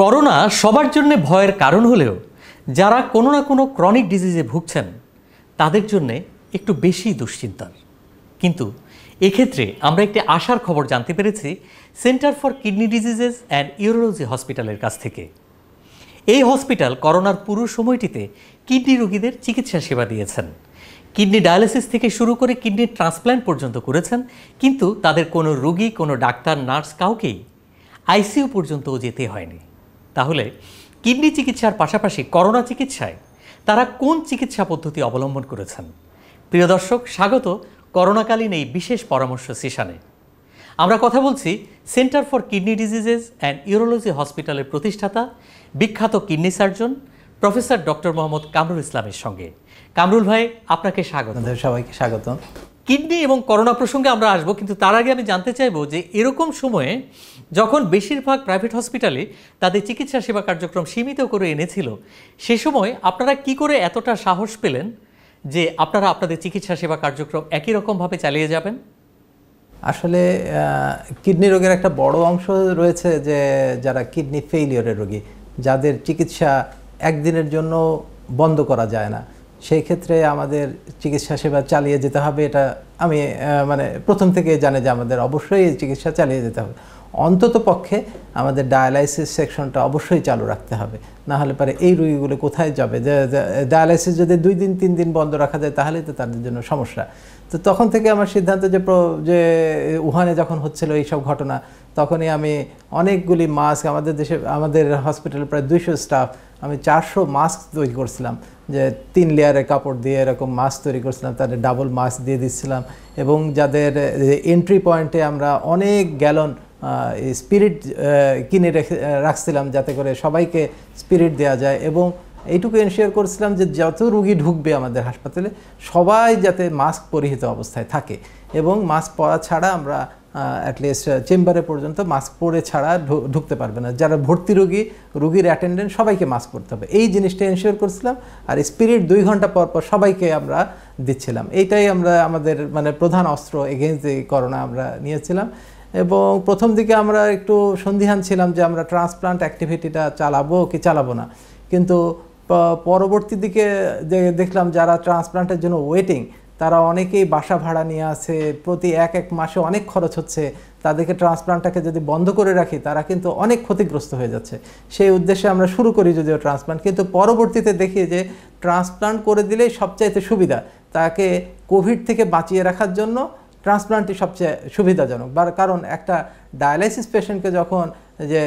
Corona সবার জন্য ভয়ের কারণ হলেও যারা কোনো না কোনো ক্রনিক ডিজিজে ভুগছেন তাদের জন্যে একটু বেশি দুশ্চিন্তার কিন্তু এক্ষেত্রে আমরা একটি আশার খবর জানতে পেরেছি centre for kidney diseases and urology হসপিটালের কাছ থেকে এই হসপিটাল করোনার পুরো সময়টিতে কিডনি রোগীদের চিকিৎসা সেবা দিয়েছেন কিডনি ডায়ালিসিস থেকে শুরু করে কিডনি ট্রান্সপ্ল্যান্ট পর্যন্ত করেছেন কিন্তু তাদের কোনো রোগী কোনো ডাক্তার নার্স কাউকেই আইসিইউ পর্যন্তও যেতে হয়নি তাহলে কিডনি চিকিৎসার পাশাপাশি করোনা চিকিৎসায় তারা কোন চিকিৎসা পদ্ধতি অবলম্বন করেছেন প্রিয় দর্শক স্বাগত করোনাকালীন এই বিশেষ পরামর্শ সেশানে আমরা কথা বলছি centre for kidney diseases and urology হসপিটালের প্রতিষ্ঠাতা বিখ্যাত kidney surgeon professor doctor Mohammad Kamrul ইসলামের সঙ্গে কামরুল ভাই আপনাকে স্বাগত সবাইকে স্বাগত কিডনি এবং করোনা প্রসঙ্গে আমরা আসবো কিন্তু তার আগে আমি জানতে চাইবো যে এরকম সময়ে যখন বেশিরভাগ প্রাইভেট হসপিটালে তাদের চিকিৎসা সেবা কার্যক্রম সীমিত করে এনেছিল সে সময় আপনারা কি করে এতটা সাহস পেলেন যে আপনারা আপনাদের চিকিৎসা সেবা কার্যক্রম একই রকমভাবে চালিয়ে যাবেন আসলে কিডনি রোগের একটা বড় অংশ রয়েছে যে যারা কিডনি ফেইলিয়রের রোগী যাদের চিকিৎসা একদিনের জন্য বন্ধ করা যায় না সেই ক্ষেত্রে আমাদের চিকিৎসা সেবা চালিয়ে যেতে হবে এটা আমি মানে প্রথম থেকে জানে যে আমাদের অবশ্যই চিকিৎসা চালিয়ে যেতে হবে অন্তত পক্ষে আমাদের ডায়ালাইসিস সেকশনটা অবশ্যই চালু রাখতে হবে না হলে পরে এই রুগীগুলো কোথায় যাবে ডায়ালাইসিস যদি দুই দিন তিন দিন বন্ধ রাখা যায় তাহলেই তো তাদের জন্য সমস্যা তো তখন থেকে আমার সিদ্ধান্ত যে যে উহানে যখন হচ্ছিল এইসব ঘটনা তখনই আমি অনেকগুলি মাস্ক আমাদের দেশে আমাদের হসপিটালে প্রায় দুইশো স্টাফ আমি চারশো মাস্ক তৈরি করছিলাম যে তিন লেয়ারের কাপড় দিয়ে এরকম মাস্ক তৈরি করছিলাম তাদের ডাবল মাস্ক দিয়ে দিচ্ছিলাম এবং যাদের এন্ট্রি পয়েন্টে আমরা অনেক গ্যালন স্পিরিট কিনে রেখে রাখছিলাম যাতে করে সবাইকে স্পিরিট দেওয়া যায় এবং এইটুকু এনশিওর করছিলাম যে যত রুগী ঢুকবে আমাদের হাসপাতালে সবাই যাতে মাস্ক পরিহিত অবস্থায় থাকে এবং মাস্ক পরা ছাড়া আমরা অ্যাটলিস্ট চেম্বারে পর্যন্ত মাস্ক পরে ছাড়া ঢুকতে পারবে না যারা ভর্তি রোগী রুগীর অ্যাটেন্ডেন্ট সবাইকে মাস্ক পরতে হবে এই জিনিসটা এনশিওর করছিলাম আর স্পিরিট দুই ঘন্টা পর পর সবাইকে আমরা দিচ্ছিলাম এইটাই আমরা আমাদের মানে প্রধান অস্ত্র এগেনস্ট এই করোনা আমরা নিয়েছিলাম এবং প্রথম দিকে আমরা একটু সন্দিহান ছিলাম যে আমরা ট্রান্সপ্লান্ট অ্যাক্টিভিটিটা চালাবো কি চালাবো না কিন্তু পরবর্তী দিকে দেখলাম যারা ট্রান্সপ্লান্টের জন্য ওয়েটিং তারা অনেকেই বাসা ভাড়া নিয়ে আছে প্রতি এক এক মাসে অনেক খরচ হচ্ছে তাদেরকে ট্রান্সপ্লান্টটাকে যদি বন্ধ করে রাখি তারা কিন্তু অনেক ক্ষতিগ্রস্ত হয়ে যাচ্ছে সেই উদ্দেশ্যে আমরা শুরু করি যদিও ট্রান্সপ্লান্ট কিন্তু পরবর্তীতে দেখি যে ট্রান্সপ্লান্ট করে দিলেই সবচাইতে সুবিধা তাকে কোভিড থেকে বাঁচিয়ে রাখার জন্য ট্রান্সপ্লান্টটি সবচেয়ে সুবিধাজনক বা কারণ একটা ডায়ালাইসিস পেশেন্টকে যখন যে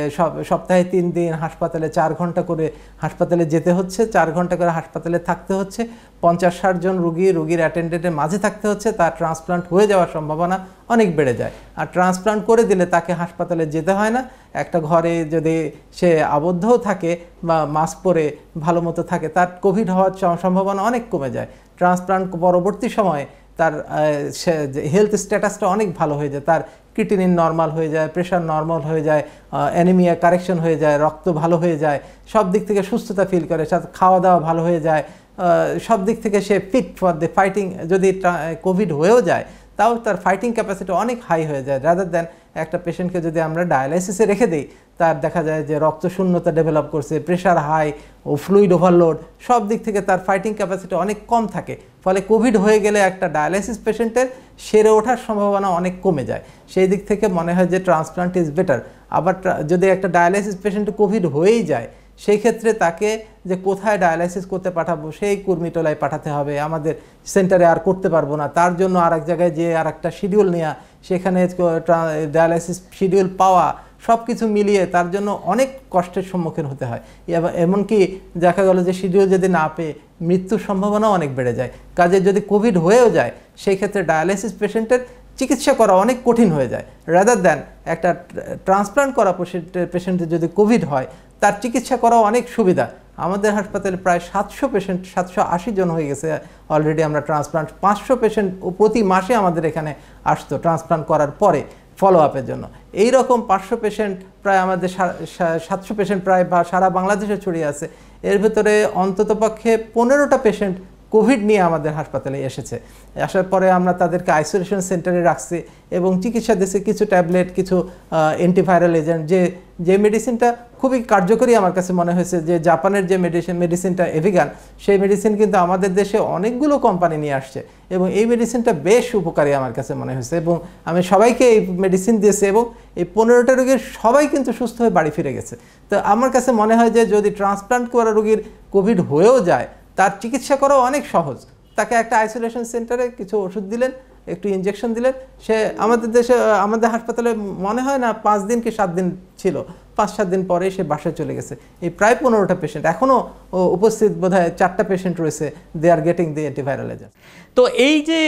সপ্তাহে তিন দিন হাসপাতালে চার ঘন্টা করে হাসপাতালে যেতে হচ্ছে চার ঘন্টা করে হাসপাতালে থাকতে হচ্ছে পঞ্চাশ ষাট জন রুগী রুগীর অ্যাটেন্ডেন্টের মাঝে থাকতে হচ্ছে তার ট্রান্সপ্লান্ট হয়ে যাওয়ার সম্ভাবনা অনেক বেড়ে যায় আর ট্রান্সপ্লান্ট করে দিলে তাকে হাসপাতালে যেতে হয় না একটা ঘরে যদি সে আবদ্ধও থাকে বা মাস্ক পরে ভালো মতো থাকে তার কোভিড হওয়ার সম্ভাবনা অনেক কমে যায় ট্রান্সপ্লান্ট পরবর্তী সময়ে তার হেলথ স্ট্যাটাসটা অনেক ভালো হয়ে যায় তার কিডনি নর্মাল হয়ে যায় প্রেশার নর্মাল হয়ে যায় অ্যানিমিয়া কারেকশন হয়ে যায় রক্ত ভালো হয়ে যায় সব দিক থেকে সুস্থতা ফিল করে সাথে খাওয়া দাওয়া ভালো হয়ে যায় সব দিক থেকে সে ফিট ফর দ্য ফাইটিং যদি কোভিড হয়েও যায় তাও তার ফাইটিং ক্যাপাসিটি অনেক হাই হয়ে যায় রাদার দ্যান একটা পেশেন্টকে যদি আমরা ডায়ালাইসিসে রেখে দিই তার দেখা যায় যে রক্ত শূন্যতা ডেভেলপ করছে প্রেশার হাই ও ফ্লুইড ওভারলোড সব দিক থেকে তার ফাইটিং ক্যাপাসিটি অনেক কম থাকে ফলে কোভিড হয়ে গেলে একটা ডায়ালাইসিস পেশেন্টের সেরে ওঠার সম্ভাবনা অনেক কমে যায় সেই দিক থেকে মনে হয় যে ট্রান্সপ্লান্ট ইজ বেটার আবার যদি একটা ডায়ালাইসিস পেশেন্ট কোভিড হয়েই যায় সেই ক্ষেত্রে তাকে যে কোথায় ডায়ালাইসিস করতে পাঠাবো সেই কুর্মিটোলায় পাঠাতে হবে আমাদের সেন্টারে আর করতে পারবো না তার জন্য আর এক জায়গায় যেয়ে আর একটা শিডিউল নেওয়া সেখানে ডায়ালাইসিস শিডিউল পাওয়া সব কিছু মিলিয়ে তার জন্য অনেক কষ্টের সম্মুখীন হতে হয় এমনকি দেখা গেল যে শিডিউল যদি না পেয়ে মৃত্যুর সম্ভাবনাও অনেক বেড়ে যায় কাজে যদি কোভিড হয়েও যায় সেই ক্ষেত্রে ডায়ালাইসিস পেশেন্টের চিকিৎসা করা অনেক কঠিন হয়ে যায় রাদার দেন একটা ট্রান্সপ্লান্ট করা পেশেন্টের পেশেন্টের যদি কোভিড হয় তার চিকিৎসা করা অনেক সুবিধা আমাদের হাসপাতালে প্রায় সাতশো পেশেন্ট সাতশো আশি জন হয়ে গেছে অলরেডি আমরা ট্রান্সপ্লান্ট পাঁচশো পেশেন্ট প্রতি মাসে আমাদের এখানে আসতো ট্রান্সপ্লান্ট করার পরে ফলো আপের জন্য এই রকম পাঁচশো পেশেন্ট প্রায় আমাদের সাতশো পেশেন্ট প্রায় সারা বাংলাদেশে ছড়িয়ে আছে এর ভেতরে অন্ততপক্ষে পনেরোটা পেশেন্ট কোভিড নিয়ে আমাদের হাসপাতালে এসেছে আসার পরে আমরা তাদেরকে আইসোলেশন সেন্টারে রাখছি এবং চিকিৎসা দিয়েছি কিছু ট্যাবলেট কিছু অ্যান্টিভাইরাল এজেন্ট যে যে মেডিসিনটা খুবই কার্যকরী আমার কাছে মনে হয়েছে যে জাপানের যে মেডিসিন মেডিসিনটা এভিগান সেই মেডিসিন কিন্তু আমাদের দেশে অনেকগুলো কোম্পানি নিয়ে আসছে এবং এই মেডিসিনটা বেশ উপকারী আমার কাছে মনে হয়েছে এবং আমি সবাইকে এই মেডিসিন দিয়েছি এবং এই পনেরোটা রোগীর সবাই কিন্তু সুস্থ হয়ে বাড়ি ফিরে গেছে তো আমার কাছে মনে হয় যে যদি ট্রান্সপ্লান্ট করা রোগীর কোভিড হয়েও যায় তার চিকিৎসা করা অনেক সহজ তাকে একটা আইসোলেশন সেন্টারে কিছু ওষুধ দিলেন একটু ইঞ্জেকশন দিলেন সে আমাদের দেশে আমাদের হাসপাতালে মনে হয় না পাঁচ দিন কি সাত দিন ছিল পাঁচ সাত দিন পরে সে বাসায় চলে গেছে এই প্রায় পনেরোটা পেশেন্ট এখনও উপস্থিত বোধ হয় চারটা পেশেন্ট রয়েছে they are getting the antiviral agent তো এই যে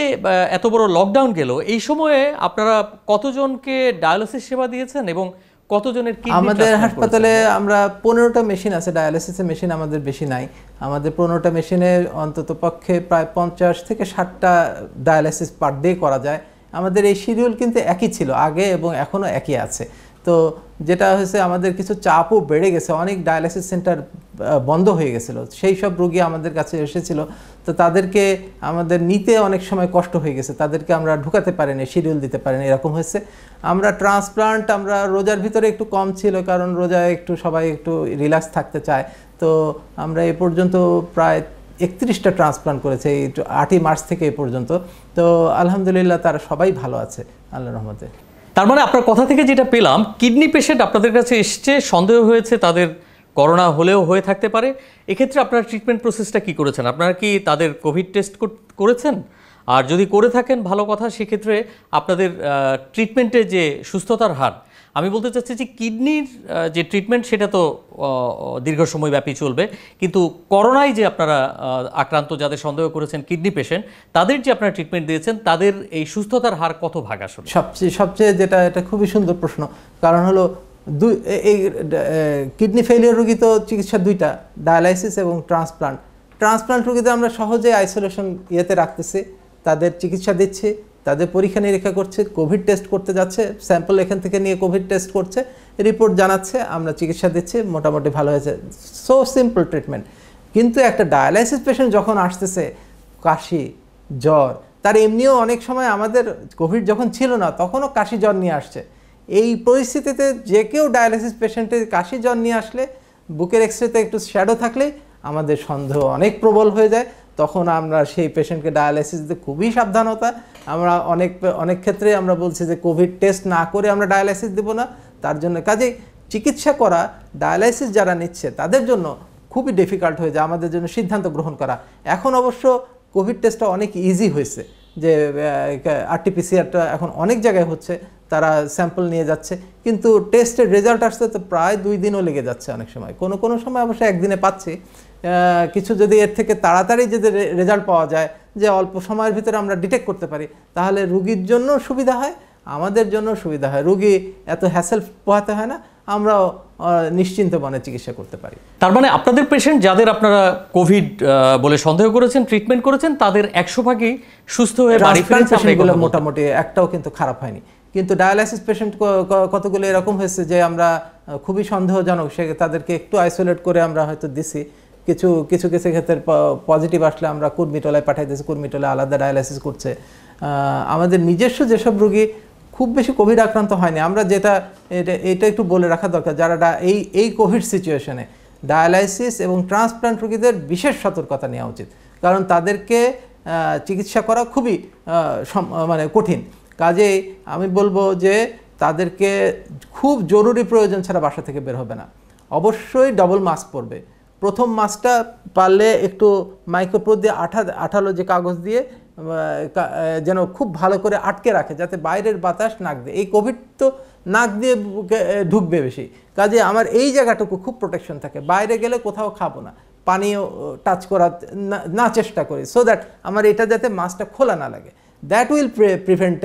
এত বড় লকডাউন গেল এই সময়ে আপনারা কতজনকে ডায়ালিসিস সেবা দিয়েছেন এবং কতজনের আমাদের হাসপাতালে আমরা পনেরোটা মেশিন আছে ডায়ালিসিসের মেশিন আমাদের বেশি নাই আমাদের পনেরোটা মেশিনে অন্তত পক্ষে প্রায় পঞ্চাশ থেকে ষাটটা ডায়ালিসিস পার ডে করা যায় আমাদের এই শিডিউল কিন্তু একই ছিল আগে এবং এখনও একই আছে তো যেটা হয়েছে আমাদের কিছু চাপও বেড়ে গেছে অনেক ডায়ালিসিস সেন্টার বন্ধ হয়ে গেছিলো সেই সব রোগী আমাদের কাছে এসেছিল তো তাদেরকে আমাদের নিতে অনেক সময় কষ্ট হয়ে গেছে তাদেরকে আমরা ঢুকাতে পারিনি শিডিউল দিতে পারিনি এরকম হয়েছে আমরা ট্রান্সপ্লান্ট আমরা রোজার ভিতরে একটু কম ছিল কারণ রোজায় একটু সবাই একটু রিল্যাক্স থাকতে চায় তো আমরা এ পর্যন্ত প্রায় একত্রিশটা ট্রান্সপ্লান্ট করেছে এই আটই মার্চ থেকে এ পর্যন্ত তো আলহামদুলিল্লাহ তারা সবাই ভালো আছে আল্লাহ রহমতে তার মানে আপনার কথা থেকে যেটা পেলাম কিডনি পেশেন্ট আপনাদের কাছে এসছে সন্দেহ হয়েছে তাদের করোনা হলেও হয়ে থাকতে পারে এক্ষেত্রে আপনার ট্রিটমেন্ট প্রসেসটা কি করেছেন আপনারা কি তাদের কোভিড টেস্ট করেছেন আর যদি করে থাকেন ভালো কথা সেক্ষেত্রে আপনাদের ট্রিটমেন্টে যে সুস্থতার হার আমি বলতে চাচ্ছি যে কিডনির যে ট্রিটমেন্ট সেটা তো দীর্ঘ সময় ব্যাপী চলবে কিন্তু করোনায় যে আপনারা আক্রান্ত যাদের সন্দেহ করেছেন কিডনি পেশেন্ট তাদের যে আপনারা ট্রিটমেন্ট দিয়েছেন তাদের এই সুস্থতার হার কত ভাগ আসলে সবচেয়ে সবচেয়ে যেটা এটা খুবই সুন্দর প্রশ্ন কারণ হলো দুই এই কিডনি ফেলিওর রোগী তো চিকিৎসা দুইটা ডায়ালাইসিস এবং ট্রান্সপ্লান্ট ট্রান্সপ্লান্ট রোগীদের আমরা সহজে আইসোলেশন ইয়েতে রাখতেছি তাদের চিকিৎসা দিচ্ছে তাদের পরীক্ষা নিরীক্ষা করছে কোভিড টেস্ট করতে যাচ্ছে স্যাম্পল এখান থেকে নিয়ে কোভিড টেস্ট করছে রিপোর্ট জানাচ্ছে আমরা চিকিৎসা দিচ্ছি মোটামুটি ভালো হয়েছে সো সিম্পল ট্রিটমেন্ট কিন্তু একটা ডায়ালাইসিস পেশেন্ট যখন আসতেছে কাশি জ্বর তার এমনিও অনেক সময় আমাদের কোভিড যখন ছিল না তখনও কাশি জ্বর নিয়ে আসছে এই পরিস্থিতিতে যে কেউ ডায়ালাইসিস পেশেন্টের কাশি জ্বর নিয়ে আসলে বুকের এক্সরেতে একটু শ্যাডো থাকলে আমাদের সন্দেহ অনেক প্রবল হয়ে যায় তখন আমরা সেই পেশেন্টকে ডায়ালাইসিস দিতে খুবই সাবধানতা আমরা অনেক অনেক ক্ষেত্রে আমরা বলছি যে কোভিড টেস্ট না করে আমরা ডায়ালাইসিস দেব না তার জন্য কাজেই চিকিৎসা করা ডায়ালাইসিস যারা নিচ্ছে তাদের জন্য খুবই ডিফিকাল্ট হয়ে যায় আমাদের জন্য সিদ্ধান্ত গ্রহণ করা এখন অবশ্য কোভিড টেস্টটা অনেক ইজি হয়েছে যে আরটিপিসিআরটা এখন অনেক জায়গায় হচ্ছে তারা স্যাম্পল নিয়ে যাচ্ছে কিন্তু টেস্টের রেজাল্ট আসতে তো প্রায় দুই দিনও লেগে যাচ্ছে অনেক সময় কোনো কোনো সময় অবশ্য একদিনে পাচ্ছি কিছু যদি এর থেকে তাড়াতাড়ি যদি রেজাল্ট পাওয়া যায় যে অল্প সময়ের ভিতরে আমরা ডিটেক্ট করতে পারি তাহলে রুগীর জন্য সুবিধা হয় আমাদের জন্য সুবিধা হয় রুগী এত হ্যাসেল পোহাতে হয় না আমরাও নিশ্চিন্ত মানে চিকিৎসা করতে পারি তার মানে আপনাদের পেশেন্ট যাদের আপনারা কোভিড বলে সন্দেহ করেছেন ট্রিটমেন্ট করেছেন তাদের একশো ভাগই সুস্থ হয়ে বাড়ি ফিরেছে মোটামুটি একটাও কিন্তু খারাপ হয়নি কিন্তু ডায়ালাইসিস পেশেন্ট কতগুলো এরকম হয়েছে যে আমরা খুবই সন্দেহজনক সে তাদেরকে একটু আইসোলেট করে আমরা হয়তো দিছি কিছু কিছু কিছু ক্ষেত্রে পজিটিভ আসলে আমরা পাঠাই দিয়েছি কুর্মিটলায় আলাদা ডায়ালাইসিস করছে আমাদের নিজস্ব যেসব রোগী খুব বেশি কোভিড আক্রান্ত হয়নি আমরা যেটা এটা এটা একটু বলে রাখা দরকার যারা এই এই কোভিড সিচুয়েশনে ডায়ালাইসিস এবং ট্রান্সপ্লান্ট রুগীদের বিশেষ সতর্কতা নেওয়া উচিত কারণ তাদেরকে চিকিৎসা করা খুবই মানে কঠিন কাজে আমি বলবো যে তাদেরকে খুব জরুরি প্রয়োজন ছাড়া বাসা থেকে বের হবে না অবশ্যই ডবল মাস্ক পরবে প্রথম মাছটা পারলে একটু মাইক্রোপ্রোদ দিয়ে আঠা আঠালো যে কাগজ দিয়ে যেন খুব ভালো করে আটকে রাখে যাতে বাইরের বাতাস নাক দিয়ে এই কোভিড তো নাক দিয়ে ঢুকবে বেশি কাজে আমার এই জায়গাটুকু খুব প্রোটেকশন থাকে বাইরে গেলে কোথাও খাবো না পানীয় টাচ করা না চেষ্টা করি সো দ্যাট আমার এটা যাতে মাছটা খোলা না লাগে that will prevent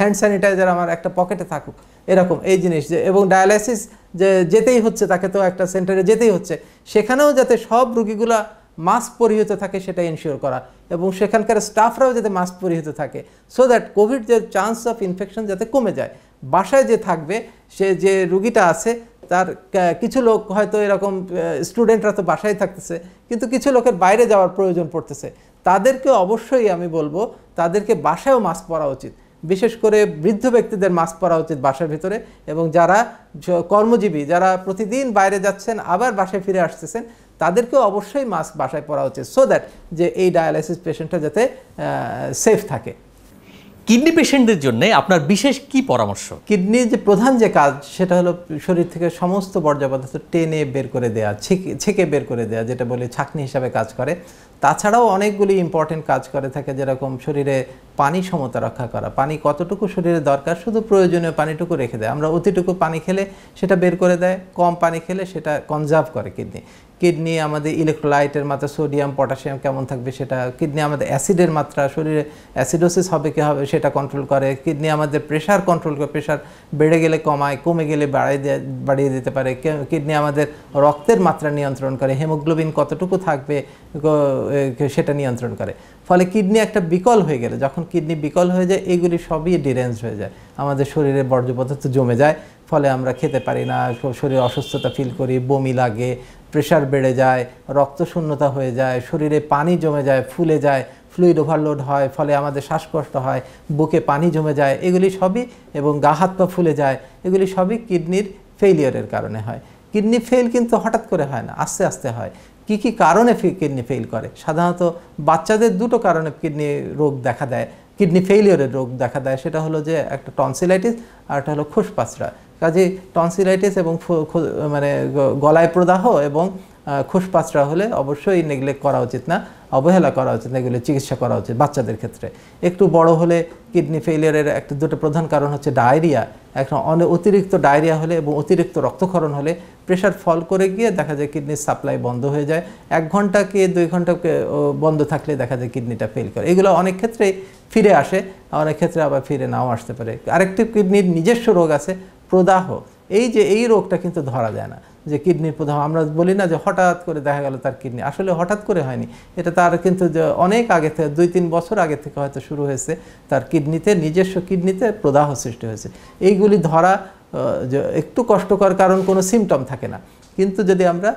hand sanitiser আমার একটা পকেটে থাকুক এরকম এই জিনিস যে এবং ডায়ালাইসিস যে যেতেই হচ্ছে তাকে তো একটা সেন্টারে যেতেই হচ্ছে সেখানেও যাতে সব রুগীগুলা মাস্ক পরিহিত থাকে সেটা এনশিওর করা এবং সেখানকার স্টাফরাও যাতে মাস্ক পরিহিত থাকে সো দ্যাট কোভিড যে চান্স অফ ইনফেকশন যাতে কমে যায় বাসায় যে থাকবে সে যে রুগীটা আছে তার কিছু লোক হয়তো এরকম স্টুডেন্টরা তো বাসায় থাকতেছে কিন্তু কিছু লোকের বাইরে যাওয়ার প্রয়োজন পড়তেছে তাদেরকে অবশ্যই আমি বলবো তাদেরকে বাসায়ও মাস্ক পরা উচিত বিশেষ করে বৃদ্ধ ব্যক্তিদের মাস্ক পরা উচিত বাসার ভিতরে এবং যারা কর্মজীবী যারা প্রতিদিন বাইরে যাচ্ছেন আবার বাসায় ফিরে আসতেছেন তাদেরকেও অবশ্যই মাস্ক বাসায় পরা উচিত সো দ্যাট যে এই ডায়ালাইসিস পেশেন্টটা যাতে সেফ থাকে কিডনি পেশেন্টদের জন্য আপনার বিশেষ কি পরামর্শ কিডনির যে প্রধান যে কাজ সেটা হলো শরীর থেকে সমস্ত বর্জ্য পদার্থ টেনে বের করে দেয়া ছেঁকে বের করে দেয়া যেটা বলে ছাকনি হিসাবে কাজ করে তাছাড়াও অনেকগুলি ইম্পর্টেন্ট কাজ করে থাকে যেরকম শরীরে পানি সমতা রক্ষা করা পানি কতটুকু শরীরে দরকার শুধু প্রয়োজনীয় পানিটুকু রেখে দেয় আমরা অতিটুকু পানি খেলে সেটা বের করে দেয় কম পানি খেলে সেটা কনজার্ভ করে কিডনি কিডনি আমাদের ইলেকট্রোলাইটের মাত্রা সোডিয়াম পটাশিয়াম কেমন থাকবে সেটা কিডনি আমাদের অ্যাসিডের মাত্রা শরীরে অ্যাসিডোসিস হবে কি হবে সেটা কন্ট্রোল করে কিডনি আমাদের প্রেশার কন্ট্রোল করে প্রেশার বেড়ে গেলে কমায় কমে গেলে বাড়িয়ে বাড়িয়ে দিতে পারে কিডনি আমাদের রক্তের মাত্রা নিয়ন্ত্রণ করে হেমোগ্লোবিন কতটুকু থাকবে সেটা নিয়ন্ত্রণ করে ফলে কিডনি একটা বিকল হয়ে গেলে যখন কিডনি বিকল হয়ে যায় এগুলি সবই ডিরেঞ্জ হয়ে যায় আমাদের শরীরে বর্জ্য পদার্থ জমে যায় ফলে আমরা খেতে পারি না শরীরে অসুস্থতা ফিল করি বমি লাগে প্রেশার বেড়ে যায় রক্ত শূন্যতা হয়ে যায় শরীরে পানি জমে যায় ফুলে যায় ফ্লুইড ওভারলোড হয় ফলে আমাদের শ্বাসকষ্ট হয় বুকে পানি জমে যায় এগুলি সবই এবং গা হাত পা ফুলে যায় এগুলি সবই কিডনির ফেইলিয়ারের কারণে হয় কিডনি ফেল কিন্তু হঠাৎ করে হয় না আস্তে আস্তে হয় কি কি কারণে কিডনি ফেল করে সাধারণত বাচ্চাদের দুটো কারণে কিডনি রোগ দেখা দেয় কিডনি ফেইলিওরের রোগ দেখা দেয় সেটা হলো যে একটা টনসিলাইটিস আর একটা হলো খুশপাচড়া কাজে টনসিলাইটিস এবং মানে গলায় প্রদাহ এবং খুশপাচড়া হলে অবশ্যই নেগলেক্ট করা উচিত না অবহেলা করা উচিত এগুলো চিকিৎসা করা উচিত বাচ্চাদের ক্ষেত্রে একটু বড় হলে কিডনি ফেলিয়ারের একটা দুটো প্রধান কারণ হচ্ছে ডায়রিয়া এখন অনেক অতিরিক্ত ডায়রিয়া হলে এবং অতিরিক্ত রক্তক্ষরণ হলে প্রেশার ফল করে গিয়ে দেখা যায় কিডনির সাপ্লাই বন্ধ হয়ে যায় এক ঘন্টা কি দুই ঘন্টা বন্ধ থাকলে দেখা যায় কিডনিটা ফেল করে এগুলো অনেক ক্ষেত্রে ফিরে আসে অনেক ক্ষেত্রে আবার ফিরে নাও আসতে পারে আরেকটি কিডনির নিজস্ব রোগ আছে প্রদাহ এই যে এই রোগটা কিন্তু ধরা যায় না যে কিডনির প্রধান আমরা বলি না যে হঠাৎ করে দেখা গেল তার কিডনি আসলে হঠাৎ করে হয়নি এটা তার কিন্তু অনেক আগে থেকে দুই তিন বছর আগে থেকে হয়তো শুরু হয়েছে তার কিডনিতে নিজস্ব কিডনিতে প্রদাহ সৃষ্টি হয়েছে এইগুলি ধরা একটু কষ্টকর কারণ কোনো সিমটম থাকে না কিন্তু যদি আমরা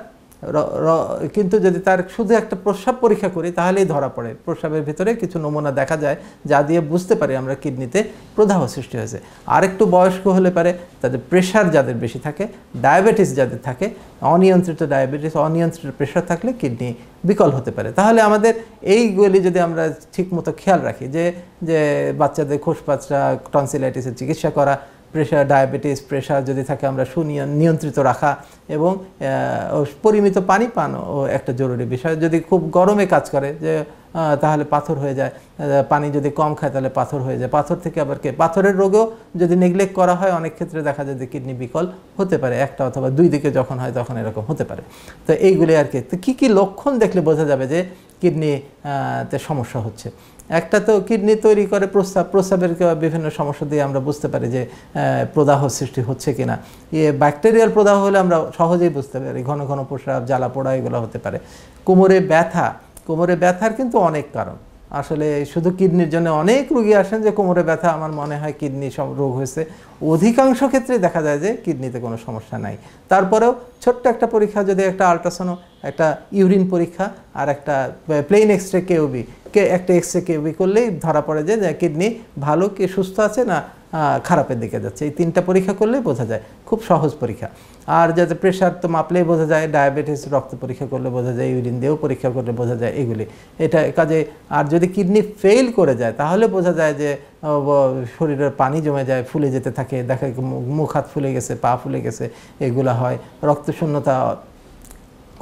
কিন্তু যদি তার শুধু একটা প্রস্রাব পরীক্ষা করি তাহলেই ধরা পড়ে প্রস্রাবের ভিতরে কিছু নমুনা দেখা যায় যা দিয়ে বুঝতে পারি আমরা কিডনিতে প্রদাহ সৃষ্টি হয়েছে আরেকটু বয়স্ক হলে পারে তাদের প্রেশার যাদের বেশি থাকে ডায়াবেটিস যাদের থাকে অনিয়ন্ত্রিত ডায়াবেটিস অনিয়ন্ত্রিত প্রেশার থাকলে কিডনি বিকল হতে পারে তাহলে আমাদের এইগুলি যদি আমরা ঠিকমতো খেয়াল রাখি যে যে বাচ্চাদের খোসপাচরা টনসিলাইটিসের চিকিৎসা করা প্রেশার ডায়াবেটিস প্রেশার যদি থাকে আমরা নিয়ন্ত্রিত রাখা এবং পরিমিত পানি পানও একটা জরুরি বিষয় যদি খুব গরমে কাজ করে যে তাহলে পাথর হয়ে যায় পানি যদি কম খায় তাহলে পাথর হয়ে যায় পাথর থেকে আবার কে পাথরের রোগেও যদি নেগলেক্ট করা হয় অনেক ক্ষেত্রে দেখা যায় যে কিডনি বিকল হতে পারে একটা অথবা দুই দিকে যখন হয় তখন এরকম হতে পারে তো এইগুলি আর কি তো কী কী লক্ষণ দেখলে বোঝা যাবে যে কিডনিতে সমস্যা হচ্ছে একটা তো কিডনি তৈরি করে প্রস্রাব প্রস্রাবের বিভিন্ন সমস্যা দিয়ে আমরা বুঝতে পারি যে প্রদাহ সৃষ্টি হচ্ছে কিনা ইয়ে ব্যাকটেরিয়াল প্রদাহ হলে আমরা সহজেই বুঝতে পারি ঘন ঘন প্রস্রাব জ্বালা পোড়া এগুলো হতে পারে কোমরে ব্যথা কোমরে ব্যথার কিন্তু অনেক কারণ আসলে শুধু কিডনির জন্য অনেক রুগী আসেন যে কোমরে ব্যথা আমার মনে হয় কিডনি সব রোগ হয়েছে অধিকাংশ ক্ষেত্রে দেখা যায় যে কিডনিতে কোনো সমস্যা নাই তারপরেও ছোট্ট একটা পরীক্ষা যদি একটা আলট্রাসোনো একটা ইউরিন পরীক্ষা আর একটা প্লেন এক্সরে কেউবি কে একটা এক্সরে কেউবি করলেই ধরা পড়ে যে কিডনি ভালো কি সুস্থ আছে না খারাপের দিকে যাচ্ছে এই তিনটা পরীক্ষা করলেই বোঝা যায় খুব সহজ পরীক্ষা আর যাতে প্রেশার তো মাপলেই বোঝা যায় ডায়াবেটিস রক্ত পরীক্ষা করলে বোঝা যায় ইউরিন দিয়েও পরীক্ষা করলে বোঝা যায় এগুলি এটা কাজে আর যদি কিডনি ফেল করে যায় তাহলে বোঝা যায় যে শরীরের পানি জমে যায় ফুলে যেতে থাকে দেখা মুখ হাত ফুলে গেছে পা ফুলে গেছে এগুলো হয় রক্তশূন্যতা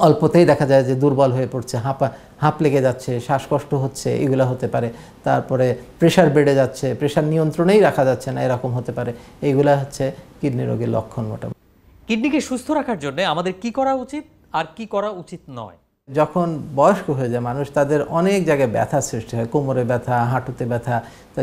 অল্পতেই দেখা যায় যে দুর্বল হয়ে পড়ছে হাঁপা হাঁপ লেগে যাচ্ছে শ্বাসকষ্ট হচ্ছে এগুলো হতে পারে তারপরে প্রেশার বেড়ে যাচ্ছে প্রেশার নিয়ন্ত্রণেই রাখা যাচ্ছে না এরকম হতে পারে এইগুলা হচ্ছে কিডনি রোগের লক্ষণ মোটামুটি কিডনিকে সুস্থ রাখার জন্য আমাদের কি করা উচিত আর কি করা উচিত নয় যখন বয়স্ক হয়ে যায় মানুষ তাদের অনেক জায়গায় ব্যথা সৃষ্টি হয় কোমরে ব্যথা হাঁটুতে ব্যথা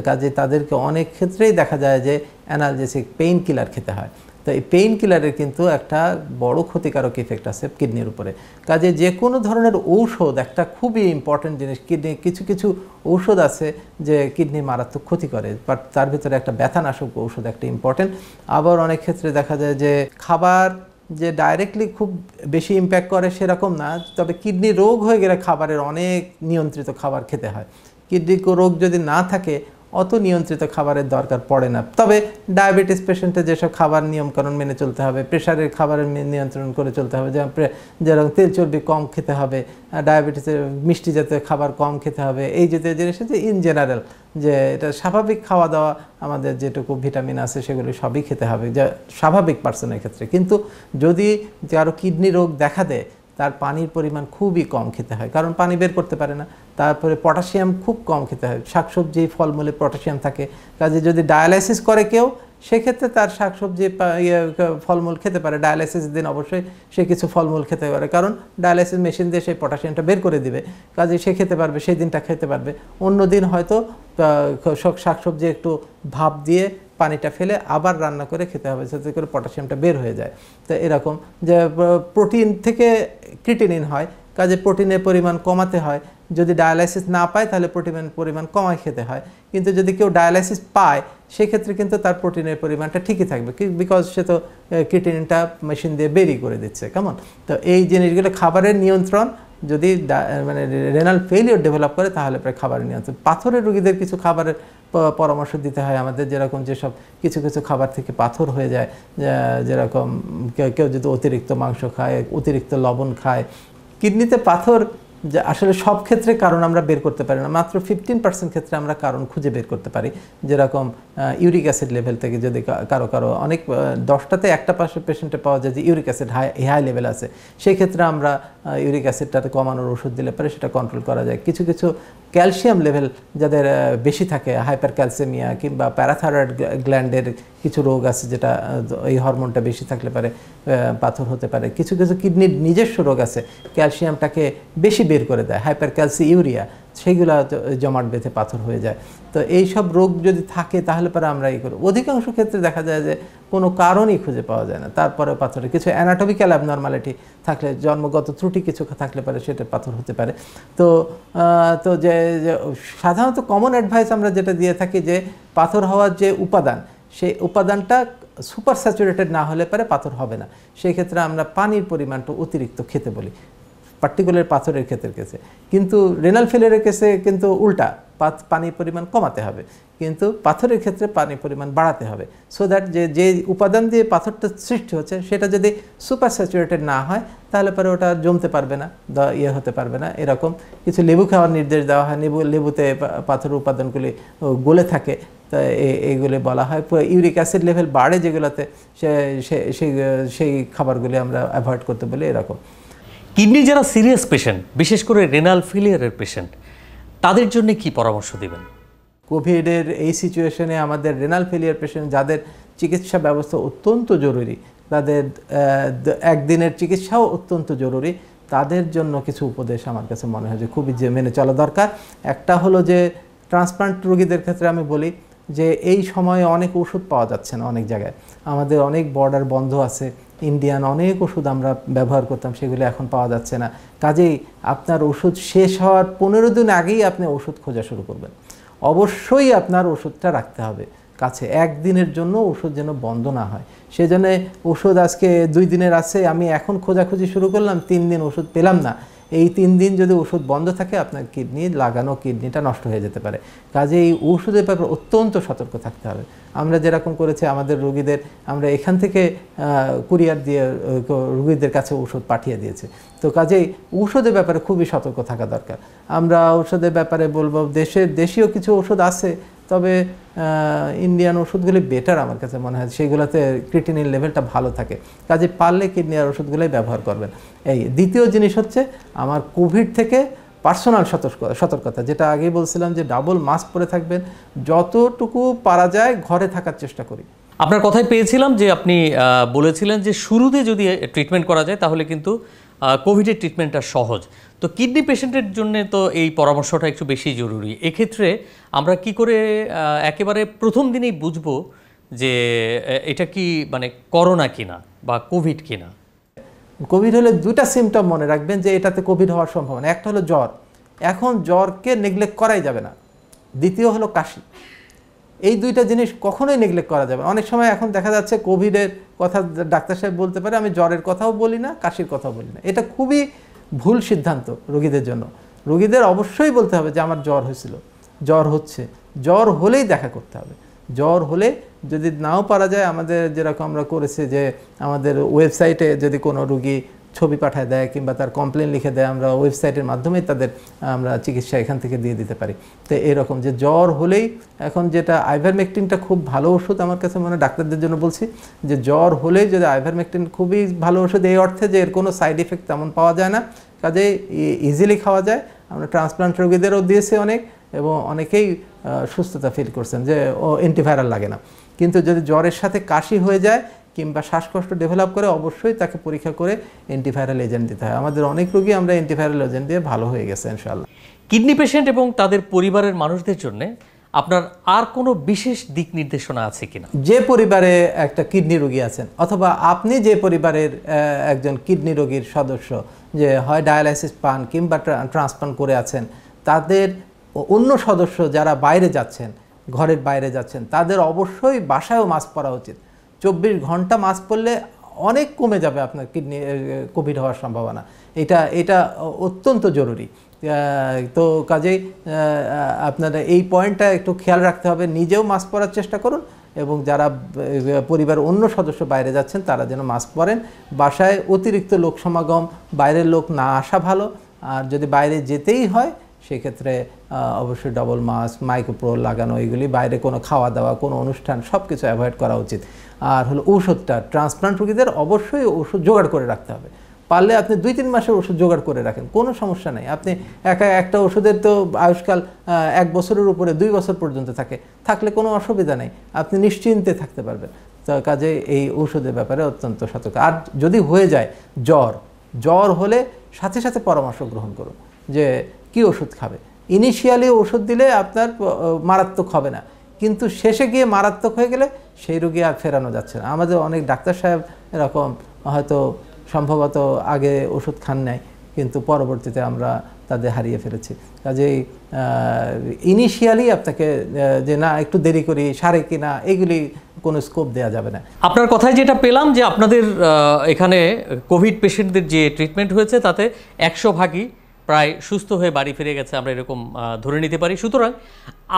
কাজে তাদেরকে অনেক ক্ষেত্রেই দেখা যায় যে অ্যানালজেসিক পেইন কিলার খেতে হয় তো এই পেইন কিলারের কিন্তু একটা বড় ক্ষতিকারক ইফেক্ট আছে কিডনির উপরে কাজে যে কোনো ধরনের ঔষধ একটা খুবই ইম্পর্ট্যান্ট জিনিস কিডনি কিছু কিছু ঔষধ আছে যে কিডনি মারাত্মক ক্ষতি করে বাট তার ভিতরে একটা ব্যথানাশক ঔষধ একটা ইম্পর্ট্যান্ট আবার অনেক ক্ষেত্রে দেখা যায় যে খাবার যে ডাইরেক্টলি খুব বেশি ইম্প্যাক্ট করে সেরকম না তবে কিডনি রোগ হয়ে গেলে খাবারের অনেক নিয়ন্ত্রিত খাবার খেতে হয় কিডনি রোগ যদি না থাকে অত নিয়ন্ত্রিত খাবারের দরকার পড়ে না তবে ডায়াবেটিস পেশেন্টে যেসব খাবার নিয়মকানুন মেনে চলতে হবে প্রেশারের খাবারের নিয়ন্ত্রণ করে চলতে হবে যেমন যেরকম তেল চর্বি কম খেতে হবে ডায়াবেটিসের মিষ্টি জাতীয় খাবার কম খেতে হবে এই জাতীয় জিনিস যে ইন জেনারেল যে এটা স্বাভাবিক খাওয়া দাওয়া আমাদের যেটুকু ভিটামিন আছে সেগুলি সবই খেতে হবে যা স্বাভাবিক পার্সনের ক্ষেত্রে কিন্তু যদি কারো কিডনি রোগ দেখা দেয় তার পানির পরিমাণ খুবই কম খেতে হয় কারণ পানি বের করতে পারে না তারপরে পটাশিয়াম খুব কম খেতে হয় শাকসবজি ফলমূলে পটাশিয়াম থাকে কাজে যদি ডায়ালাইসিস করে কেউ সেক্ষেত্রে তার শাকসবজি ইয়ে, ফলমূল খেতে পারে ডায়ালাইসিস দিন অবশ্যই সে কিছু ফলমূল খেতে পারে কারণ ডায়ালাইসিস মেশিন দিয়ে সেই পটাশিয়ামটা বের করে দিবে কাজে সে খেতে পারবে সেই দিনটা খেতে পারবে অন্য দিন হয়তো শাকসবজি একটু ভাপ দিয়ে পানিটা ফেলে আবার রান্না করে খেতে হবে যাতে করে পটাশিয়ামটা বের হয়ে যায় তো এরকম যে প্রোটিন থেকে ক্রিটিনিন হয় কাজে প্রোটিনের পরিমাণ কমাতে হয় যদি ডায়ালাইসিস না পায় তাহলে প্রোটিনের পরিমাণ কমায় খেতে হয় কিন্তু যদি কেউ ডায়ালাইসিস পায় সেক্ষেত্রে কিন্তু তার প্রোটিনের পরিমাণটা ঠিকই থাকবে বিকজ সে তো ক্রিটিনিনটা মেশিন দিয়ে বেরি করে দিচ্ছে কেমন তো এই জিনিসগুলো খাবারের নিয়ন্ত্রণ যদি মানে রেনাল ফেলিওর ডেভেলপ করে তাহলে প্রায় খাবারের নিয়ন্ত্রণ পাথরের রুগীদের কিছু খাবারের পরামর্শ দিতে হয় আমাদের যেরকম যেসব কিছু কিছু খাবার থেকে পাথর হয়ে যায় যেরকম কেউ যদি অতিরিক্ত মাংস খায় অতিরিক্ত লবণ খায় কিডনিতে পাথর যে আসলে সব ক্ষেত্রে কারণ আমরা বের করতে পারি না মাত্র ফিফটিন পার্সেন্ট ক্ষেত্রে আমরা কারণ খুঁজে বের করতে পারি যেরকম ইউরিক অ্যাসিড লেভেল থেকে যদি কারো কারো অনেক দশটাতে একটা পাশে পেশেন্টে পাওয়া যায় যে uric acid high high level আছে সেই ক্ষেত্রে আমরা ইউরিক অ্যাসিডটাতে কমানোর ওষুধ দিলে পরে সেটা কন্ট্রোল করা যায় কিছু কিছু ক্যালসিয়াম লেভেল যাদের বেশি থাকে হাইপার ক্যালসেমিয়া কিংবা প্যারাথারয়েড গ্ল্যান্ডের কিছু রোগ আছে যেটা এই হরমোনটা বেশি থাকলে পারে পাথর হতে পারে কিছু কিছু কিডনির নিজস্ব রোগ আছে ক্যালসিয়ামটাকে বেশি বের করে দেয় হাইপার ক্যালসি ইউরিয়া সেগুলো জমাট বেঁধে পাথর হয়ে যায় তো এই সব রোগ যদি থাকে তাহলে পরে আমরা এই করি অধিকাংশ ক্ষেত্রে দেখা যায় যে কোনো কারণই খুঁজে পাওয়া যায় না তারপরে পাথরে কিছু অ্যানাটমিক্যাল অ্যাবনর্মালিটি থাকলে জন্মগত ত্রুটি কিছু থাকলে পারে সেটা পাথর হতে পারে তো তো যে সাধারণত কমন অ্যাডভাইস আমরা যেটা দিয়ে থাকি যে পাথর হওয়ার যে উপাদান সেই উপাদানটা সুপার স্যাচুরেটেড না হলে পরে পাথর হবে না সেই ক্ষেত্রে আমরা পানির পরিমাণটা অতিরিক্ত খেতে বলি পার্টিকুলার পাথরের ক্ষেত্রের কেসে কিন্তু রেনাল ফেলের কেসে কিন্তু উল্টা পানির পরিমাণ কমাতে হবে কিন্তু পাথরের ক্ষেত্রে পানির পরিমাণ বাড়াতে হবে সো দ্যাট যে যে উপাদান দিয়ে পাথরটা সৃষ্টি হচ্ছে সেটা যদি সুপার স্যাচুরেটেড না হয় তাহলে পরে ওটা জমতে পারবে না ইয়ে হতে পারবে না এরকম কিছু লেবু খাওয়ার নির্দেশ দেওয়া হয় লেবু লেবুতে পাথর উপাদানগুলি গলে থাকে তা এইগুলি বলা হয় ইউরিক অ্যাসিড লেভেল বাড়ে যেগুলোতে সেই সেই খাবারগুলি আমরা অ্যাভয়েড করতে বলি এরকম কিডনি যারা সিরিয়াস পেশেন্ট বিশেষ করে রেনাল ফেলিয়ারের পেশেন্ট তাদের জন্য কি পরামর্শ দেবেন কোভিডের এই সিচুয়েশনে আমাদের রেনাল ফেলিয়ার পেশেন্ট যাদের চিকিৎসা ব্যবস্থা অত্যন্ত জরুরি তাদের একদিনের চিকিৎসাও অত্যন্ত জরুরি তাদের জন্য কিছু উপদেশ আমার কাছে মনে হয় যে খুবই যে মেনে চলা দরকার একটা হলো যে ট্রান্সপ্লান্ট রোগীদের ক্ষেত্রে আমি বলি যে এই সময়ে অনেক ওষুধ পাওয়া যাচ্ছে না অনেক জায়গায় আমাদের অনেক বর্ডার বন্ধ আছে ইন্ডিয়ান অনেক ওষুধ আমরা ব্যবহার করতাম সেগুলো এখন পাওয়া যাচ্ছে না কাজেই আপনার ওষুধ শেষ হওয়ার পনেরো দিন আগেই আপনি ওষুধ খোঁজা শুরু করবেন অবশ্যই আপনার ওষুধটা রাখতে হবে কাছে একদিনের জন্য ওষুধ যেন বন্ধ না হয় সেজন্য ওষুধ আজকে দুই দিনের আছে আমি এখন খোঁজাখুঁজি শুরু করলাম তিন দিন ওষুধ পেলাম না এই তিন দিন যদি ওষুধ বন্ধ থাকে আপনার কিডনি লাগানো কিডনিটা নষ্ট হয়ে যেতে পারে কাজে এই ওষুধের ব্যাপারে অত্যন্ত সতর্ক থাকতে হবে আমরা যেরকম করেছি আমাদের রোগীদের আমরা এখান থেকে কুরিয়ার দিয়ে রোগীদের কাছে ওষুধ পাঠিয়ে দিয়েছে তো কাজেই ঔষধের ব্যাপারে খুবই সতর্ক থাকা দরকার আমরা ঔষধের ব্যাপারে বলবো দেশের দেশীয় কিছু ওষুধ আছে তবে ইন্ডিয়ান ওষুধগুলি বেটার আমার কাছে মনে হয় সেইগুলোতে ক্রিটিনিন লেভেলটা ভালো থাকে কাজে পারলে কিডনিয়ার ওষুধগুলোই ব্যবহার করবেন এই দ্বিতীয় জিনিস হচ্ছে আমার কোভিড থেকে পার্সোনাল সতর্ক সতর্কতা যেটা আগেই বলছিলাম যে ডাবল মাস্ক পরে থাকবেন যতটুকু পারা যায় ঘরে থাকার চেষ্টা করি আপনার কথায় পেয়েছিলাম যে আপনি বলেছিলেন যে শুরুতে যদি ট্রিটমেন্ট করা যায় তাহলে কিন্তু কোভিডের ট্রিটমেন্টটা সহজ তো কিডনি পেশেন্টের জন্য তো এই পরামর্শটা একটু বেশি জরুরি এক্ষেত্রে আমরা কি করে একেবারে প্রথম দিনেই বুঝবো যে এটা কি মানে করোনা কিনা বা কোভিড কিনা কোভিড হলে দুটা সিমটম মনে রাখবেন যে এটাতে কোভিড হওয়ার সম্ভাবনা একটা হলো জ্বর এখন জ্বরকে নেগলেক্ট করাই যাবে না দ্বিতীয় হলো কাশি এই দুইটা জিনিস কখনোই নেগলেক্ট করা যাবে অনেক সময় এখন দেখা যাচ্ছে কোভিডের কথা ডাক্তার সাহেব বলতে পারে আমি জ্বরের কথাও বলি না কাশির কথাও বলি না এটা খুবই ভুল সিদ্ধান্ত রোগীদের জন্য রোগীদের অবশ্যই বলতে হবে যে আমার জ্বর হয়েছিল জ্বর হচ্ছে জ্বর হলেই দেখা করতে হবে জ্বর হলে যদি নাও পারা যায় আমাদের যেরকম আমরা করেছি যে আমাদের ওয়েবসাইটে যদি কোনো রুগী ছবি পাঠায় দেয় কিংবা তার কমপ্লেন লিখে দেয় আমরা ওয়েবসাইটের মাধ্যমে তাদের আমরা চিকিৎসা এখান থেকে দিয়ে দিতে পারি তো এরকম যে জ্বর হলেই এখন যেটা আইভারমেকটিনটা খুব ভালো ওষুধ আমার কাছে মনে ডাক্তারদের জন্য বলছি যে জ্বর হলেই যদি আইভারমেকটিন খুবই ভালো ওষুধ এই অর্থে যে এর কোনো সাইড ইফেক্ট তেমন পাওয়া যায় না কাজে ইজিলি খাওয়া যায় আমরা ট্রান্সপ্লান্ট রোগীদেরও দিয়েছি অনেক এবং অনেকেই সুস্থতা ফিল করছেন যে ও অ্যান্টিভাইরাল লাগে না কিন্তু যদি জ্বরের সাথে কাশি হয়ে যায় কিংবা শ্বাসকষ্ট ডেভেলপ করে অবশ্যই তাকে পরীক্ষা করে অ্যান্টিভাইরাল এজেন্ট দিতে হয় আমাদের অনেক রোগী আমরা অ্যান্টিভাইরাল এজেন্ট দিয়ে ভালো হয়ে গেছে ইনশাল্লাহ কিডনি পেশেন্ট এবং তাদের পরিবারের মানুষদের জন্য আপনার আর কোনো বিশেষ দিক নির্দেশনা আছে কিনা যে পরিবারে একটা কিডনি রোগী আছেন অথবা আপনি যে পরিবারের একজন কিডনি রোগীর সদস্য যে হয় ডায়ালাইসিস পান কিংবা ট্রান্সপ্লান্ট করে আছেন তাদের অন্য সদস্য যারা বাইরে যাচ্ছেন ঘরের বাইরে যাচ্ছেন তাদের অবশ্যই বাসায়ও মাস্ক পরা উচিত চব্বিশ ঘন্টা মাস্ক পরলে অনেক কমে যাবে আপনার কিডনি কোভিড হওয়ার সম্ভাবনা এটা এটা অত্যন্ত জরুরি তো কাজেই আপনারা এই পয়েন্টটা একটু খেয়াল রাখতে হবে নিজেও মাস্ক পরার চেষ্টা করুন এবং যারা পরিবার অন্য সদস্য বাইরে যাচ্ছেন তারা যেন মাস্ক পরেন বাসায় অতিরিক্ত লোক সমাগম বাইরের লোক না আসা ভালো আর যদি বাইরে যেতেই হয় সেক্ষেত্রে অবশ্যই ডবল মাস্ক মাইক্রোপ্রো লাগানো এইগুলি বাইরে কোনো খাওয়া দাওয়া কোনো অনুষ্ঠান সব কিছু অ্যাভয়েড করা উচিত আর হলো ঔষধটা ট্রান্সপ্লান্ট রোগীদের অবশ্যই ওষুধ জোগাড় করে রাখতে হবে পারলে আপনি দুই তিন মাসের ওষুধ জোগাড় করে রাখেন কোনো সমস্যা নেই আপনি একা একটা ওষুধের তো আয়ুষ্কাল এক বছরের উপরে দুই বছর পর্যন্ত থাকে থাকলে কোনো অসুবিধা নেই আপনি নিশ্চিন্তে থাকতে পারবেন তো কাজে এই ঔষধের ব্যাপারে অত্যন্ত সতর্ক আর যদি হয়ে যায় জ্বর জ্বর হলে সাথে সাথে পরামর্শ গ্রহণ করুন যে কি ওষুধ খাবে ইনিশিয়ালি ওষুধ দিলে আপনার মারাত্মক হবে না কিন্তু শেষে গিয়ে মারাত্মক হয়ে গেলে সেই রোগী আর ফেরানো যাচ্ছে না আমাদের অনেক ডাক্তার সাহেব এরকম হয়তো সম্ভবত আগে ওষুধ খান নাই কিন্তু পরবর্তীতে আমরা তাদের হারিয়ে ফেলেছি কাজেই ইনিশিয়ালি আপনাকে যে না একটু দেরি করি সারে কিনা এগুলি কোনো স্কোপ দেওয়া যাবে না আপনার কথায় যেটা পেলাম যে আপনাদের এখানে কোভিড পেশেন্টদের যে ট্রিটমেন্ট হয়েছে তাতে একশো ভাগই প্রায় সুস্থ হয়ে বাড়ি ফিরে গেছে আমরা এরকম ধরে নিতে পারি সুতরাং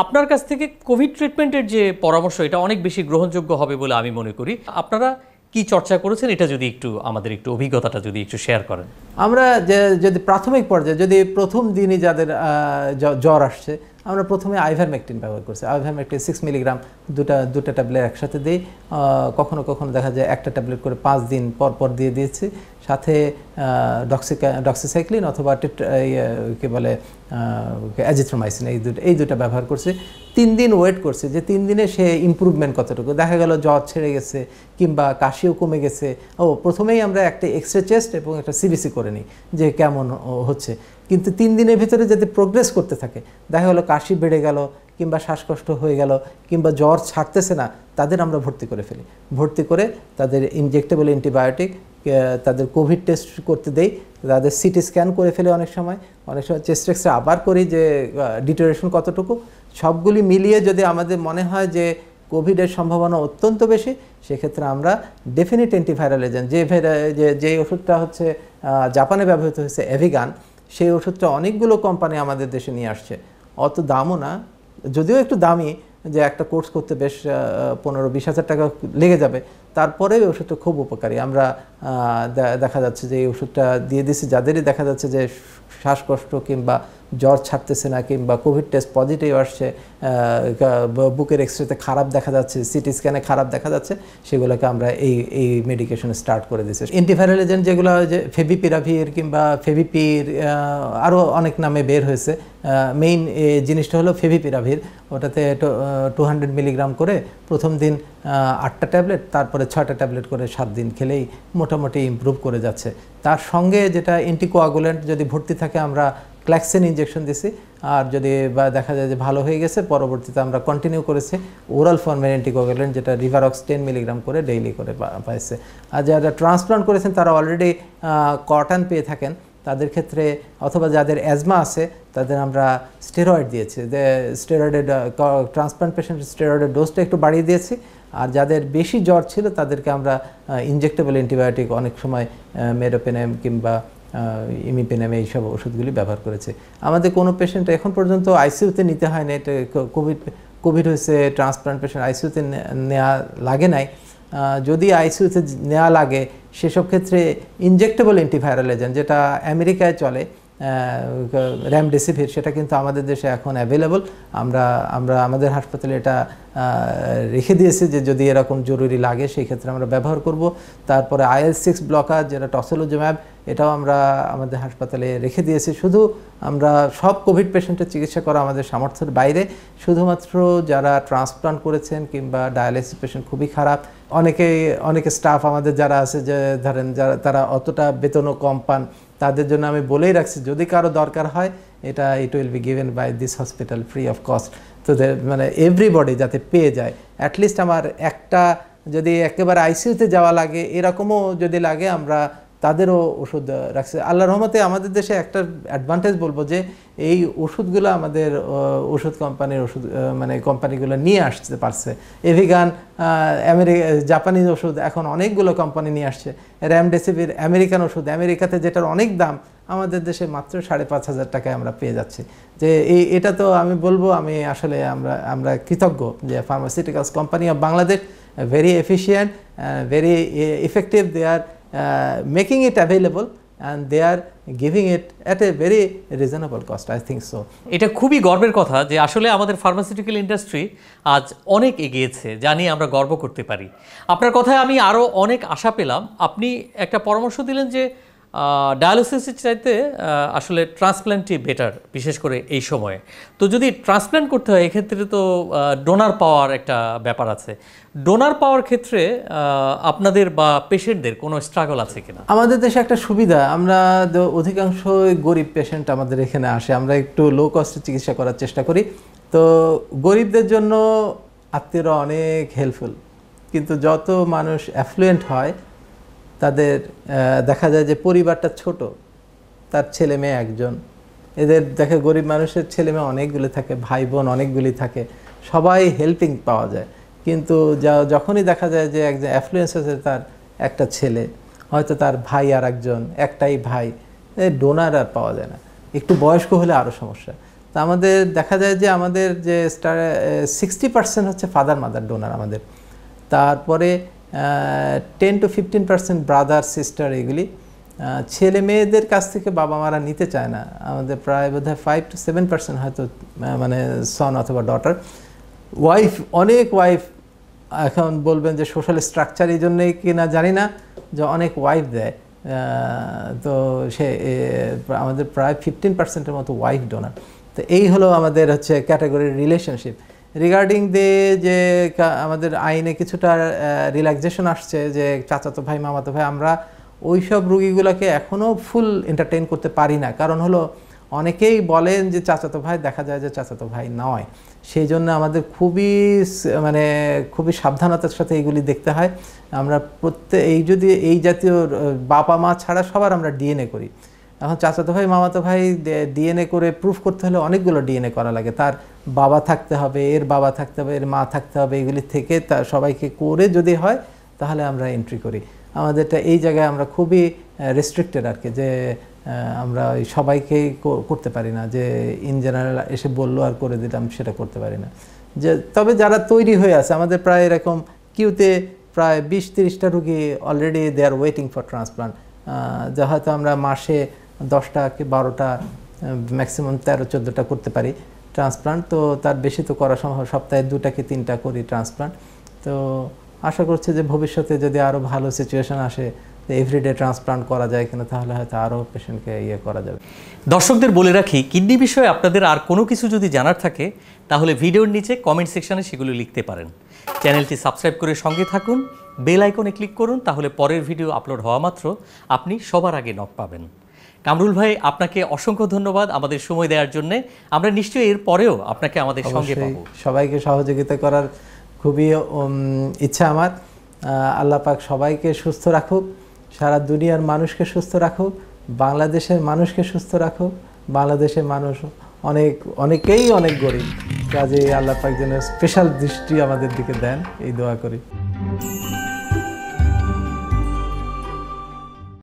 আপনার কাছ থেকে কোভিড ট্রিটমেন্টের যে পরামর্শ এটা অনেক বেশি গ্রহণযোগ্য হবে বলে আমি মনে করি আপনারা কি চর্চা করেছেন এটা যদি একটু আমাদের একটু অভিজ্ঞতাটা যদি একটু শেয়ার করেন আমরা যে যদি প্রাথমিক পর্যায়ে যদি প্রথম দিনই যাদের জ্বর আসছে আমরা প্রথমে আইভারমেকটিন ব্যবহার করছি আইভারমেকটিন সিক্স মিলিগ্রাম দুটা দুটা ট্যাবলেট একসাথে দিই কখনো কখনো দেখা যায় একটা ট্যাবলেট করে পাঁচ দিন পর পর দিয়ে দিয়েছি সাথে ডক্সিসাইক্লিন অথবা কি বলে অ্যাজিথ্রোমাইসিন এই দুটো এই দুটো ব্যবহার করছে তিন দিন ওয়েট করছে যে তিন দিনে সে ইম্প্রুভমেন্ট কতটুকু দেখা গেল জ্বর ছেড়ে গেছে কিংবা কাশিও কমে গেছে ও প্রথমেই আমরা একটা এক্সরে চেস্ট এবং একটা সিবিসি করে নিই যে কেমন হচ্ছে কিন্তু তিন দিনের ভিতরে যদি প্রোগ্রেস করতে থাকে দেখা গেলো কাশি বেড়ে গেল কিংবা শ্বাসকষ্ট হয়ে গেল কিংবা জ্বর ছাড়তেছে না তাদের আমরা ভর্তি করে ফেলি ভর্তি করে তাদের ইনজেক্টেবল অ্যান্টিবায়োটিক তাদের কোভিড টেস্ট করতে দেই তাদের সিটি স্ক্যান করে ফেলে অনেক সময় অনেক সময় চেস্ট এক্সরে আবার করি যে ডিটোরেশন কতটুকু সবগুলি মিলিয়ে যদি আমাদের মনে হয় যে কোভিডের সম্ভাবনা অত্যন্ত বেশি সেক্ষেত্রে আমরা ডেফিনিট অ্যান্টিভাইরাল এজেন্ট যে যে যে ওষুধটা হচ্ছে জাপানে ব্যবহৃত হয়েছে অ্যাভিগান সেই ওষুধটা অনেকগুলো কোম্পানি আমাদের দেশে নিয়ে আসছে অত দামও না যদিও একটু দামি যে একটা কোর্স করতে বেশ পনেরো বিশ হাজার টাকা লেগে যাবে তারপরে এই ওষুধটা খুব উপকারী আমরা দেখা যাচ্ছে যে এই ওষুধটা দিয়ে দিছি যাদেরই দেখা যাচ্ছে যে শ্বাসকষ্ট কিংবা জ্বর ছাড়তেছে না কিংবা কোভিড টেস্ট পজিটিভ আসছে বুকের এক্সরেতে খারাপ দেখা যাচ্ছে সিটি স্ক্যানে খারাপ দেখা যাচ্ছে সেগুলোকে আমরা এই এই মেডিকেশন স্টার্ট করে দিচ্ছি অ্যান্টিভাইরাল এজেন্ট যেগুলো যে ফেভিপিরাভির কিংবা ফেভিপির আরও অনেক নামে বের হয়েছে মেইন জিনিসটা হলো ফেভিপিরাভির ওটাতে টু হান্ড্রেড মিলিগ্রাম করে প্রথম দিন আটটা ট্যাবলেট তারপরে ছয়টা ট্যাবলেট করে সাত দিন খেলেই মোটামুটি ইম্প্রুভ করে যাচ্ছে তার সঙ্গে যেটা অ্যান্টিকোয়াগুলেন্ট যদি ভর্তি থাকে আমরা ক্ল্যাক্সিন ইঞ্জেকশন দিছি আর যদি বা দেখা যায় যে ভালো হয়ে গেছে পরবর্তীতে আমরা কন্টিনিউ করেছি ওরাল ফর্মের অ্যান্টিকোগুলেন্ট যেটা রিভারক্স টেন মিলিগ্রাম করে ডেইলি করে পাইছে আর যারা ট্রান্সপ্লান্ট করেছেন তারা অলরেডি কটন পেয়ে থাকেন তাদের ক্ষেত্রে অথবা যাদের অ্যাজমা আছে তাদের আমরা স্টেরয়েড দিয়েছি যে স্টেরয়েডের ট্রান্সপ্লান্ট পেশেন্টের স্টেরয়েডের ডোজটা একটু বাড়িয়ে দিয়েছি আর যাদের বেশি জ্বর ছিল তাদেরকে আমরা ইনজেক্টেবল অ্যান্টিবায়োটিক অনেক সময় মেরোপেনেম কিংবা ইমিপেনামে এইসব ওষুধগুলি ব্যবহার করেছে আমাদের কোনো পেশেন্ট এখন পর্যন্ত আইসিউতে নিতে হয় না এটা কোভিড কোভিড হয়েছে ট্রান্সপ্লান্ট পেশেন্ট আইসিউতে নেওয়া লাগে নাই যদি আইসিউতে নেওয়া লাগে সেসব ক্ষেত্রে ইনজেক্টেবল অ্যান্টিভাইরাল এজেন্ট যেটা আমেরিকায় চলে র্যামডেসিভির সেটা কিন্তু আমাদের দেশে এখন অ্যাভেলেবল আমরা আমরা আমাদের হাসপাতালে এটা রেখে দিয়েছি যে যদি এরকম জরুরি লাগে সেই ক্ষেত্রে আমরা ব্যবহার করব তারপরে আইএল সিক্স ব্লকার যেটা টসেলোজোম্যাব এটাও আমরা আমাদের হাসপাতালে রেখে দিয়েছি শুধু আমরা সব কোভিড পেশেন্টের চিকিৎসা করা আমাদের সামর্থ্যের বাইরে শুধুমাত্র যারা ট্রান্সপ্লান্ট করেছেন কিংবা ডায়ালিসিস পেশেন্ট খুবই খারাপ অনেকে অনেকে স্টাফ আমাদের যারা আছে যে ধরেন যারা তারা অতটা বেতনও কম পান তাদের জন্য আমি বলেই রাখছি যদি কারো দরকার হয় এটা it will be given by this hospital free of cost তো মানে এভরিবডি যাতে পেয়ে যায় অ্যাটলিস্ট আমার একটা যদি একেবারে আইসিউতে যাওয়া লাগে এরকমও যদি লাগে আমরা তাদেরও ওষুধ রাখছে আল্লাহ রহমতে আমাদের দেশে একটা অ্যাডভান্টেজ বলবো যে এই ওষুধগুলো আমাদের ওষুধ কোম্পানির ওষুধ মানে কোম্পানিগুলো নিয়ে আসতে পারছে এভিগান আমেরিকা জাপানিজ ওষুধ এখন অনেকগুলো কোম্পানি নিয়ে আসছে র্যামডেসিভির আমেরিকান ওষুধ আমেরিকাতে যেটার অনেক দাম আমাদের দেশে মাত্র সাড়ে পাঁচ হাজার টাকায় আমরা পেয়ে যাচ্ছি যে এই এটা তো আমি বলবো আমি আসলে আমরা আমরা কৃতজ্ঞ যে pharmaceuticals company of Bangladesh very efficient very effective they are Uh, making it available and they are giving it at a very reasonable cost I think so. এটা খুবই গর্বের কথা যে আসলে আমাদের ফার্মাসিউটিক্যাল ইন্ডাস্ট্রি আজ অনেক এগিয়েছে যা আমরা গর্ব করতে পারি আপনার কথায় আমি আরও অনেক আশা পেলাম আপনি একটা পরামর্শ দিলেন যে ডায়ালিসিসের চাইতে আসলে ট্রান্সপ্ল্যান্টই বেটার বিশেষ করে এই সময়ে তো যদি ট্রান্সপ্ল্যান্ট করতে হয় এক্ষেত্রে তো ডোনার পাওয়ার একটা ব্যাপার আছে ডোনার পাওয়ার ক্ষেত্রে আপনাদের বা পেশেন্টদের কোনো স্ট্রাগল আছে কিনা আমাদের দেশে একটা সুবিধা আমরা অধিকাংশ গরিব পেশেন্ট আমাদের এখানে আসে আমরা একটু লো কস্টে চিকিৎসা করার চেষ্টা করি তো গরিবদের জন্য আত্মীয়রা অনেক হেল্পফুল কিন্তু যত মানুষ অ্যাফ্লুয়েন্ট হয় তাদের দেখা যায় যে পরিবারটা ছোট তার ছেলে মেয়ে একজন এদের দেখে গরিব মানুষের ছেলে মেয়ে অনেকগুলি থাকে ভাই বোন অনেকগুলি থাকে সবাই হেল্পিং পাওয়া যায় কিন্তু যা যখনই দেখা যায় যে একজন অ্যাফ্লুয়েন্স আছে তার একটা ছেলে হয়তো তার ভাই আর একজন একটাই ভাই ডোনার আর পাওয়া যায় না একটু বয়স্ক হলে আরও সমস্যা তা আমাদের দেখা যায় যে আমাদের যে স্টার সিক্সটি পার্সেন্ট হচ্ছে ফাদার মাদার ডোনার আমাদের তারপরে ten to fifteen percent brother sister এগুলি ছেলে মেয়েদের কাছ থেকে বাবা মারা নিতে চায় না আমাদের প্রায় বোধ হয় ফাইভ টু সেভেন পার্সেন্ট হয়তো মানে সন অথবা ডটার ওয়াইফ অনেক ওয়াইফ এখন বলবেন যে সোশ্যাল স্ট্রাকচার এই জন্যই কি না জানি না যে অনেক ওয়াইফ দেয় তো সে আমাদের প্রায় ফিফটিন পার্সেন্টের মতো ওয়াইফ ডোনার তো এই হলো আমাদের হচ্ছে ক্যাটাগরির রিলেশনশিপ রিগার্ডিং দে যে আমাদের আইনে কিছুটা রিল্যাক্সেশন আসছে যে চাচাতো ভাই মামাতো ভাই আমরা ওই সব রুগীগুলোকে এখনও ফুল এন্টারটেন করতে পারি না কারণ হলো অনেকেই বলেন যে চাচাতো ভাই দেখা যায় যে চাচাতো ভাই নয় সেই জন্য আমাদের খুবই মানে খুবই সাবধানতার সাথে এইগুলি দেখতে হয় আমরা প্রত্যেক এই যদি এই জাতীয় বাবা মা ছাড়া সবার আমরা ডিএনএ করি এখন চাচাতো ভাই মামাতো ভাই ডিএনএ করে প্রুফ করতে হলে অনেকগুলো ডিএনএ করা লাগে তার বাবা থাকতে হবে এর বাবা থাকতে হবে এর মা থাকতে হবে এগুলি থেকে তা সবাইকে করে যদি হয় তাহলে আমরা এন্ট্রি করি আমাদেরটা এই জায়গায় আমরা খুবই রেস্ট্রিক্টেড আর কি যে আমরা ওই সবাইকেই করতে পারি না যে ইন জেনারেল এসে বললো আর করে দিলাম সেটা করতে পারি না যে তবে যারা তৈরি হয়ে আছে আমাদের প্রায় এরকম কিউতে প্রায় বিশ তিরিশটা রুগী already they are waiting for transplant যা হয়তো আমরা মাসে দশটা কি বারোটা ম্যাক্সিমাম তেরো চোদ্দোটা করতে পারি ট্রান্সপ্লান্ট তো তার বেশি তো করা সম্ভব সপ্তাহে দুটা কি তিনটা করি ট্রান্সপ্লান্ট তো আশা করছি যে ভবিষ্যতে যদি আরও ভালো সিচুয়েশন আসে এভরিডে ট্রান্সপ্লান্ট করা যায় কিনা তাহলে হয়তো আরও পেশেন্টকে ইয়ে করা যাবে দর্শকদের বলে রাখি কিডনি বিষয়ে আপনাদের আর কোনো কিছু যদি জানার থাকে তাহলে ভিডিওর নিচে কমেন্ট সেকশানে সেগুলো লিখতে পারেন চ্যানেলটি সাবস্ক্রাইব করে সঙ্গে থাকুন বেল আইকনে ক্লিক করুন তাহলে পরের ভিডিও আপলোড হওয়া মাত্র আপনি সবার আগে নক পাবেন কামরুল ভাই আপনাকে অসংখ্য ধন্যবাদ আমাদের সময় দেওয়ার জন্য আমরা নিশ্চয়ই এর পরেও আপনাকে আমাদের সঙ্গে পাবো সবাইকে সহযোগিতা করার খুবই ইচ্ছা আমার আল্লাহ পাক সবাইকে সুস্থ রাখুক সারা দুনিয়ার মানুষকে সুস্থ রাখুক বাংলাদেশের মানুষকে সুস্থ রাখুক বাংলাদেশের মানুষ অনেক অনেকেই অনেক গরিব কাজে আল্লাহ পাক যেন স্পেশাল দৃষ্টি আমাদের দিকে দেন এই দোয়া করি